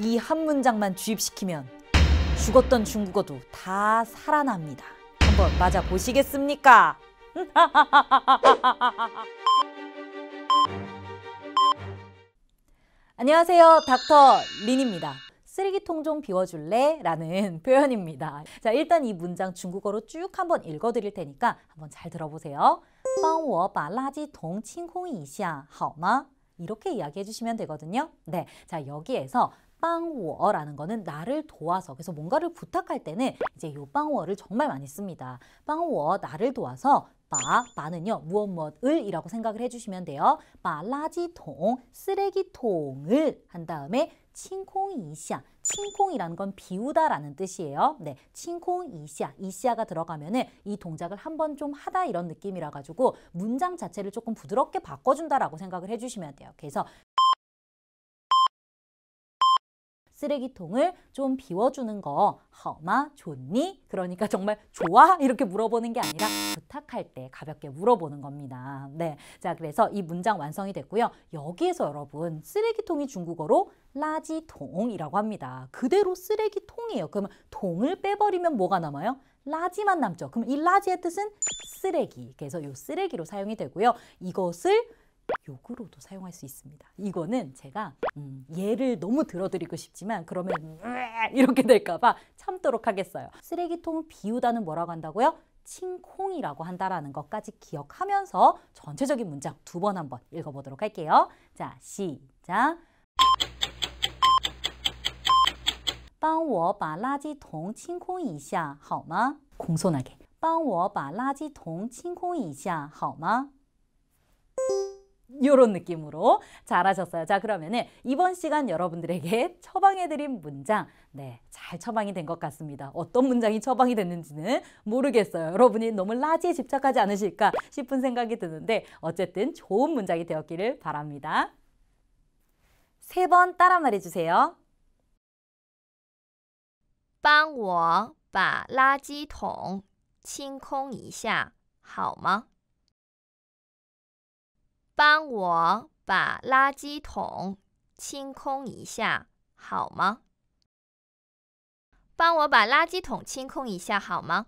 이 한 문장만 주입시키면 죽었던 중국어도 다 살아납니다. 한번 맞아 보시겠습니까? 안녕하세요. 닥터 린입니다. 쓰레기통 좀 비워줄래? 라는 표현입니다. 자, 일단 이 문장 중국어로 쭉 한번 읽어드릴 테니까 한번 잘 들어보세요. 帮我把垃圾桶清空一下好吗? 이렇게 이야기해 주시면 되거든요. 네, 자 여기에서 빵워라는 거는 나를 도와서 그래서 뭔가를 부탁할 때는 이제 요 빵워를 정말 많이 씁니다. 빵워 나를 도와서 바, 바는요 무엇 무엇을 이라고 생각을 해주시면 돼요. 바 라지통, 쓰레기통을 한 다음에 칭콩이샤, 칭콩이라는 건 비우다라는 뜻이에요. 네, 칭콩이샤, 이샤가 들어가면은 이 동작을 한 번 좀 하다 이런 느낌이라 가지고 문장 자체를 조금 부드럽게 바꿔준다라고 생각을 해주시면 돼요. 그래서 쓰레기통을 좀 비워주는 거 허마 좋니? 그러니까 정말 좋아? 이렇게 물어보는 게 아니라 부탁할 때 가볍게 물어보는 겁니다. 네, 자 그래서 이 문장 완성이 됐고요. 여기에서 여러분 쓰레기통이 중국어로 라지통이라고 합니다. 그대로 쓰레기통이에요. 그러면 통을 빼버리면 뭐가 남아요? 라지만 남죠. 그럼 이 라지의 뜻은 쓰레기. 그래서 이 쓰레기로 사용이 되고요. 이것을 욕으로도 사용할 수 있습니다. 이거는 제가 음, 예를 너무 들어드리고 싶지만 그러면 음, 이렇게 될까봐 참도록 하겠어요. 쓰레기통 비우다는 뭐라고 한다고요? 칭콩이라고 한다라는 것까지 기억하면서 전체적인 문장 두 번 한번 읽어보도록 할게요. 자, 시작. 帮我把垃圾桶清空一下好吗？공손하게. 帮我把垃圾桶清空一下好吗？ 이런 느낌으로 잘하셨어요. 자 그러면은 이번 시간 여러분들에게 처방해드린 문장 네잘 처방이 된 것 같습니다. 어떤 문장이 처방이 됐는지는 모르겠어요. 여러분이 너무 라지에 집착하지 않으실까 싶은 생각이 드는데 어쨌든 좋은 문장이 되었기를 바랍니다. 세 번 따라 말해주세요. 帮我把垃圾桶清空一下好吗帮我把垃圾桶清空一下，好吗？帮我把垃圾桶清空一下，好吗？